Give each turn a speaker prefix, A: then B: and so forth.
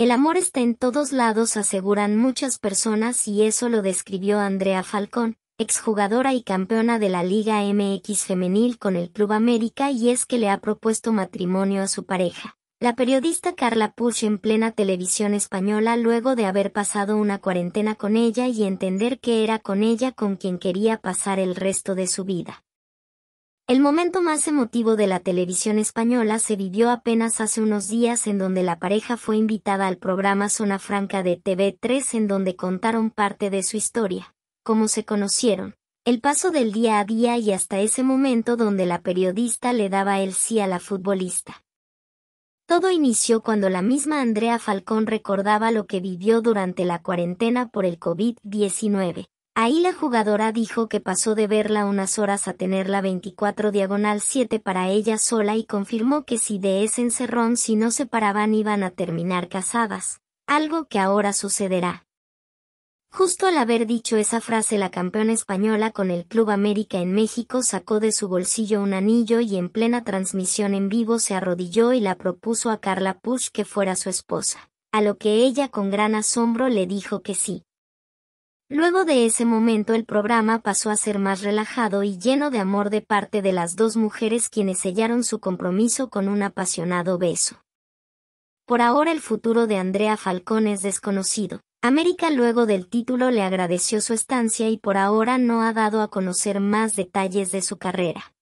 A: El amor está en todos lados, aseguran muchas personas y eso lo describió Andrea Falcón, exjugadora y campeona de la Liga MX femenil con el Club América y es que le ha propuesto matrimonio a su pareja. La periodista Carla Push en plena televisión española luego de haber pasado una cuarentena con ella y entender que era con ella con quien quería pasar el resto de su vida. El momento más emotivo de la televisión española se vivió apenas hace unos días en donde la pareja fue invitada al programa Zona Franca de TV3 en donde contaron parte de su historia, cómo se conocieron, el paso del día a día y hasta ese momento donde la periodista le daba el sí a la futbolista. Todo inició cuando la misma Andrea Falcón recordaba lo que vivió durante la cuarentena por el COVID-19, Ahí la jugadora dijo que pasó de verla unas horas a tenerla 24 diagonal 7 para ella sola y confirmó que si de ese encerrón si no se paraban iban a terminar casadas, algo que ahora sucederá. Justo al haber dicho esa frase la campeona española con el Club América en México sacó de su bolsillo un anillo y en plena transmisión en vivo se arrodilló y la propuso a Carla Push que fuera su esposa, a lo que ella con gran asombro le dijo que sí. Luego de ese momento el programa pasó a ser más relajado y lleno de amor de parte de las dos mujeres quienes sellaron su compromiso con un apasionado beso. Por ahora el futuro de Andrea Falcón es desconocido. América luego del título le agradeció su estancia y por ahora no ha dado a conocer más detalles de su carrera.